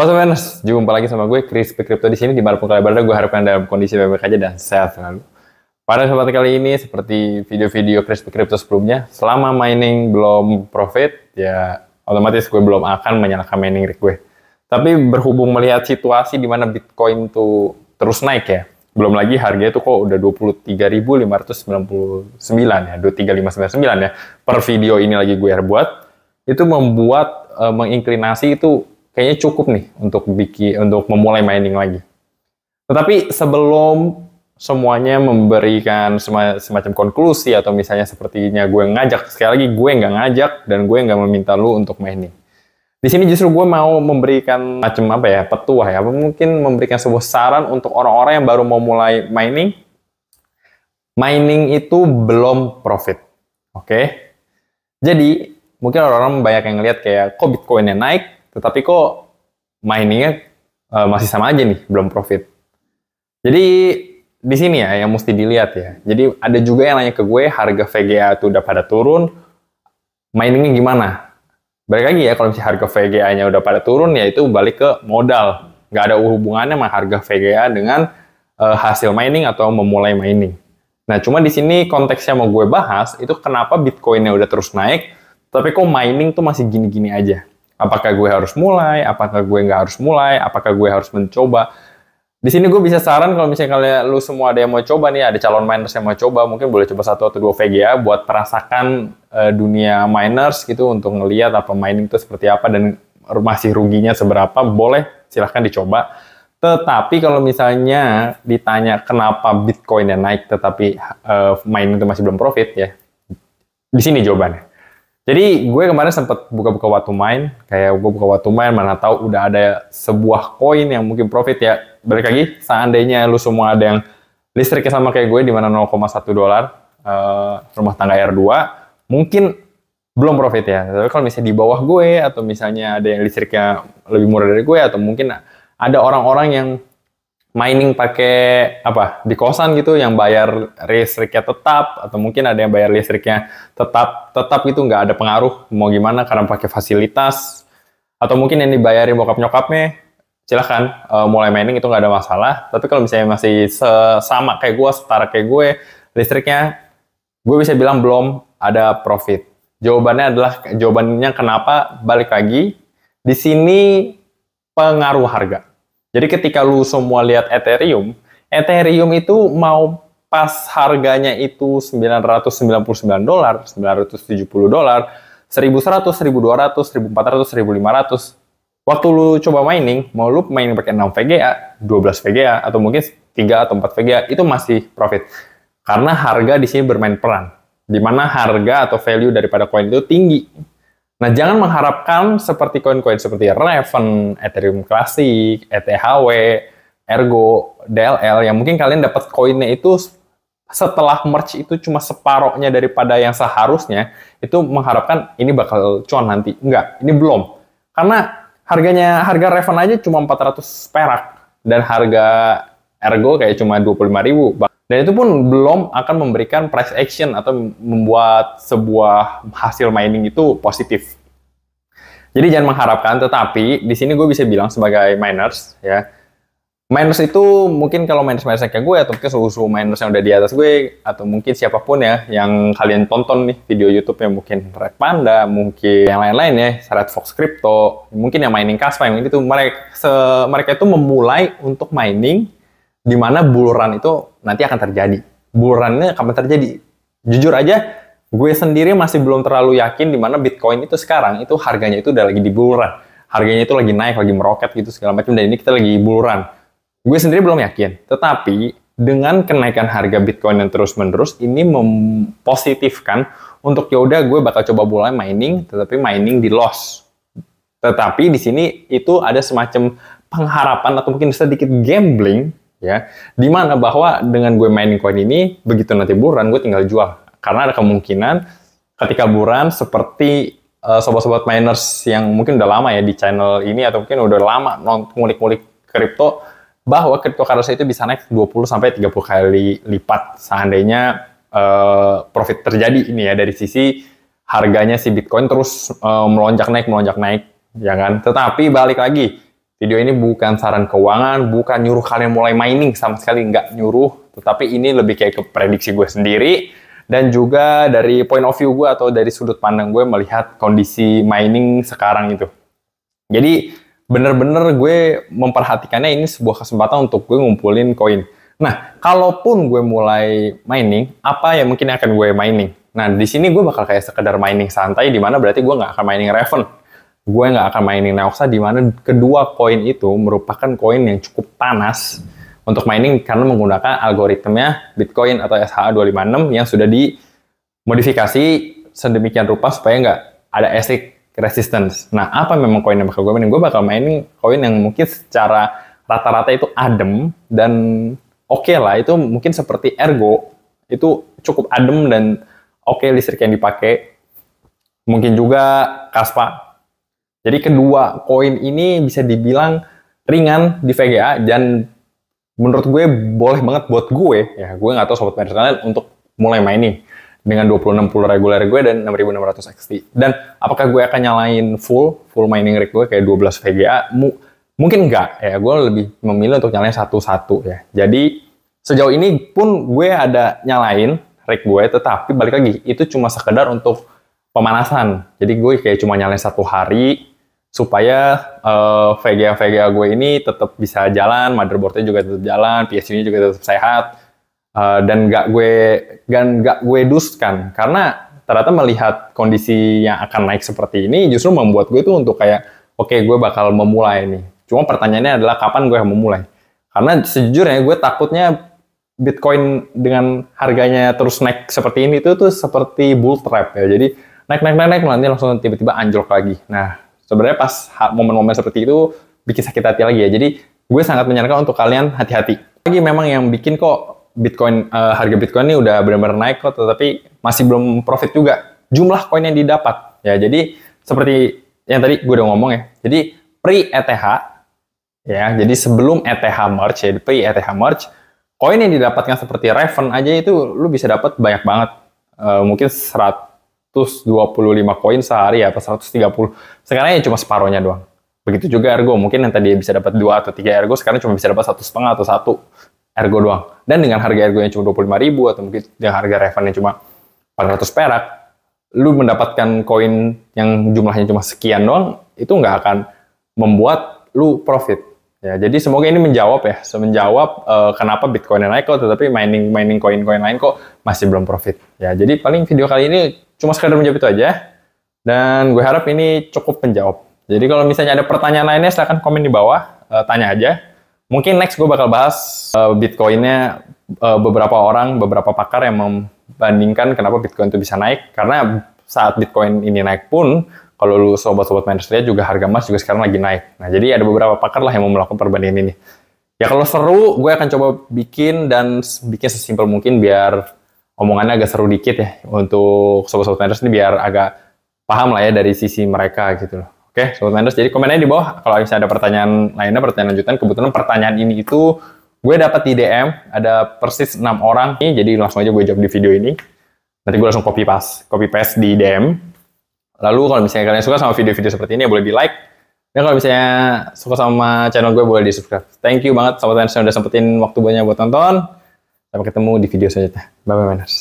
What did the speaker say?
Halo semuanya, jumpa lagi sama gue Chris P. Crypto di sini di pun kalian berada. Gue harapkan dalam kondisi baik-baik aja dan sehat selalu. Pada kesempatan kali ini, seperti video-video Chris P. Crypto sebelumnya, selama mining belum profit, ya otomatis gue belum akan menyalakan mining rig gue. Tapi berhubung melihat situasi di mana Bitcoin tuh terus naik ya, belum lagi harganya tuh kok udah 23.599 ya, 23.599 ya, per video ini lagi gue buat, itu membuat e, eh, menginklinasi itu kayaknya cukup nih untuk bikin untuk memulai mining lagi. Tetapi sebelum semuanya memberikan semacam konklusi atau misalnya sepertinya gue ngajak sekali lagi gue nggak ngajak dan gue nggak meminta lu untuk mining. Di sini justru gue mau memberikan macam apa ya petua ya, mungkin memberikan sebuah saran untuk orang-orang yang baru mau mulai mining. Mining itu belum profit, oke? Okay? Jadi mungkin orang-orang banyak yang lihat kayak kok bitcoinnya naik, tetapi kok miningnya uh, masih sama aja nih, belum profit. Jadi di sini ya yang mesti dilihat ya. Jadi ada juga yang nanya ke gue harga VGA itu udah pada turun, miningnya gimana? Balik lagi ya kalau misalnya harga VGA-nya udah pada turun ya itu balik ke modal. Nggak ada hubungannya sama harga VGA dengan uh, hasil mining atau memulai mining. Nah cuma di sini konteksnya mau gue bahas itu kenapa Bitcoinnya udah terus naik, tapi kok mining tuh masih gini-gini aja. Apakah gue harus mulai? Apakah gue nggak harus mulai? Apakah gue harus mencoba? Di sini gue bisa saran kalau misalnya kalian lu semua ada yang mau coba nih, ada calon miners yang mau coba, mungkin boleh coba satu atau dua VGA buat merasakan uh, eh, dunia miners gitu untuk ngelihat apa mining itu seperti apa dan masih ruginya seberapa, boleh silahkan dicoba. Tetapi kalau misalnya ditanya kenapa Bitcoin yang naik tetapi uh, mining itu masih belum profit ya, di sini jawabannya. Jadi gue kemarin sempat buka-buka waktu main, kayak gue buka waktu main, mana tahu udah ada sebuah koin yang mungkin profit ya. Balik lagi, seandainya lu semua ada yang listriknya sama kayak gue di mana 0,1 dolar uh, rumah tangga R2, mungkin belum profit ya. Tapi kalau misalnya di bawah gue atau misalnya ada yang listriknya lebih murah dari gue atau mungkin ada orang-orang yang mining pakai apa di kosan gitu yang bayar listriknya tetap atau mungkin ada yang bayar listriknya tetap tetap itu nggak ada pengaruh mau gimana karena pakai fasilitas atau mungkin yang dibayarin bokap nyokapnya silahkan uh, eh, mulai mining itu nggak ada masalah tapi kalau misalnya masih sama kayak gue setara kayak gue listriknya gue bisa bilang belum ada profit jawabannya adalah jawabannya kenapa balik lagi di sini pengaruh harga jadi ketika lu semua lihat Ethereum, Ethereum itu mau pas harganya itu 999 dolar, 970 dolar, 1100, 1200, 1400, 1500. Waktu lu coba mining, mau lu main pakai 6 VGA, 12 VGA atau mungkin 3 atau 4 VGA itu masih profit. Karena harga di sini bermain peran. Di mana harga atau value daripada koin itu tinggi Nah, jangan mengharapkan seperti koin-koin seperti Raven, Ethereum Classic, ETHW, Ergo, DLL yang mungkin kalian dapat koinnya itu setelah merge itu cuma separohnya daripada yang seharusnya, itu mengharapkan ini bakal cuan nanti. Enggak, ini belum. Karena harganya harga Raven aja cuma 400 perak dan harga Ergo kayak cuma 25 ribu. Dan itu pun belum akan memberikan price action atau membuat sebuah hasil mining itu positif. Jadi jangan mengharapkan, tetapi di sini gue bisa bilang sebagai miners ya, miners itu mungkin kalau miners-miners kayak gue atau mungkin suhu-suhu miners yang udah di atas gue atau mungkin siapapun ya yang kalian tonton nih video youtube yang mungkin Red Panda, mungkin yang lain-lain ya, Red Fox Crypto, mungkin yang mining Kaspa yang itu mereka mereka itu memulai untuk mining di mana bull itu nanti akan terjadi. Burannya akan terjadi? Jujur aja, gue sendiri masih belum terlalu yakin di mana Bitcoin itu sekarang itu harganya itu udah lagi di buluran Harganya itu lagi naik, lagi meroket gitu segala macam dan ini kita lagi buluran Gue sendiri belum yakin, tetapi dengan kenaikan harga Bitcoin yang terus-menerus ini mempositifkan untuk yaudah gue bakal coba mulai mining tetapi mining di loss. Tetapi di sini itu ada semacam pengharapan atau mungkin sedikit gambling ya dimana bahwa dengan gue mainin koin ini begitu nanti buran gue tinggal jual karena ada kemungkinan ketika buran seperti uh, sobat-sobat miners yang mungkin udah lama ya di channel ini atau mungkin udah lama ngulik-ngulik kripto bahwa cryptocurrency itu bisa naik 20 sampai 30 kali lipat seandainya uh, profit terjadi ini ya dari sisi harganya si Bitcoin terus uh, melonjak naik melonjak naik ya kan tetapi balik lagi Video ini bukan saran keuangan, bukan nyuruh kalian mulai mining sama sekali nggak nyuruh, tetapi ini lebih kayak ke prediksi gue sendiri dan juga dari point of view gue atau dari sudut pandang gue melihat kondisi mining sekarang itu. Jadi bener-bener gue memperhatikannya ini sebuah kesempatan untuk gue ngumpulin koin. Nah, kalaupun gue mulai mining, apa yang mungkin akan gue mining? Nah, di sini gue bakal kayak sekedar mining santai, di mana berarti gue nggak akan mining Raven gue nggak akan mainin Neoxa di mana kedua koin itu merupakan koin yang cukup panas untuk mining karena menggunakan algoritmnya Bitcoin atau SHA256 yang sudah dimodifikasi sedemikian rupa supaya nggak ada ASIC resistance. Nah, apa memang koin yang bakal gue mainin? Gue bakal mainin koin yang mungkin secara rata-rata itu adem dan oke okay lah itu mungkin seperti Ergo itu cukup adem dan oke okay listrik yang dipakai. Mungkin juga Kaspa jadi kedua koin ini bisa dibilang ringan di VGA dan menurut gue boleh banget buat gue ya gue nggak tahu sobat merchant untuk mulai main nih dengan 2060 reguler gue dan 6600 XT dan apakah gue akan nyalain full full mining rig gue kayak 12 VGA M mungkin enggak ya gue lebih memilih untuk nyalain satu-satu ya jadi sejauh ini pun gue ada nyalain rig gue tetapi balik lagi itu cuma sekedar untuk pemanasan jadi gue kayak cuma nyalain satu hari supaya uh, eh, VGA VGA gue ini tetap bisa jalan, motherboardnya juga tetap jalan, PSU-nya juga tetap sehat uh, dan gak gue dan gak gue duskan karena ternyata melihat kondisi yang akan naik seperti ini justru membuat gue itu untuk kayak oke okay, gue bakal memulai nih. Cuma pertanyaannya adalah kapan gue memulai? Karena sejujurnya gue takutnya Bitcoin dengan harganya terus naik seperti ini itu tuh seperti bull trap ya. Jadi naik naik naik naik nanti langsung tiba-tiba anjlok lagi. Nah sebenarnya pas momen-momen seperti itu bikin sakit hati lagi ya. Jadi gue sangat menyarankan untuk kalian hati-hati. Lagi memang yang bikin kok Bitcoin uh, harga Bitcoin ini udah benar-benar naik kok, tetapi masih belum profit juga. Jumlah koin yang didapat ya. Jadi seperti yang tadi gue udah ngomong ya. Jadi pre ETH ya. Jadi sebelum ETH merge jadi ya, pre ETH merge koin yang didapatkan seperti Raven aja itu lu bisa dapat banyak banget. Uh, mungkin 100 125 koin sehari ya, atau 130. Sekarang ya cuma separohnya doang. Begitu juga ergo, mungkin yang tadi bisa dapat 2 atau 3 ergo, sekarang cuma bisa dapat satu setengah atau satu ergo doang. Dan dengan harga ergo yang cuma 25 ribu, atau mungkin dengan harga Revan yang cuma 400 perak, lu mendapatkan koin yang jumlahnya cuma sekian doang, itu nggak akan membuat lu profit. Ya, jadi semoga ini menjawab ya, menjawab uh, eh, kenapa Bitcoin naik kok, tetapi mining mining koin-koin lain kok masih belum profit. Ya, jadi paling video kali ini Cuma sekedar menjawab itu aja. Dan gue harap ini cukup menjawab. Jadi kalau misalnya ada pertanyaan lainnya silahkan komen di bawah, uh, tanya aja. Mungkin next gue bakal bahas uh, Bitcoinnya uh, beberapa orang, beberapa pakar yang membandingkan kenapa Bitcoin itu bisa naik. Karena saat Bitcoin ini naik pun, kalau lu sobat-sobat manusia juga harga emas juga sekarang lagi naik. Nah jadi ada beberapa pakar lah yang mau melakukan perbandingan ini. Ya kalau seru, gue akan coba bikin dan bikin sesimpel mungkin biar omongannya agak seru dikit ya untuk sobat-sobat Niners ini biar agak paham lah ya dari sisi mereka gitu loh. Oke, sobat Niners, jadi komennya di bawah kalau misalnya ada pertanyaan lainnya, pertanyaan lanjutan. Kebetulan pertanyaan ini itu gue dapat di DM, ada persis enam orang. nih, jadi langsung aja gue jawab di video ini. Nanti gue langsung copy paste, copy paste di DM. Lalu kalau misalnya kalian suka sama video-video seperti ini, ya boleh di like. Dan kalau misalnya suka sama channel gue, boleh di subscribe. Thank you banget sobat Niners yang udah sempetin waktu banyak buat nonton. Sampai ketemu di video selanjutnya. Bye-bye, Miners.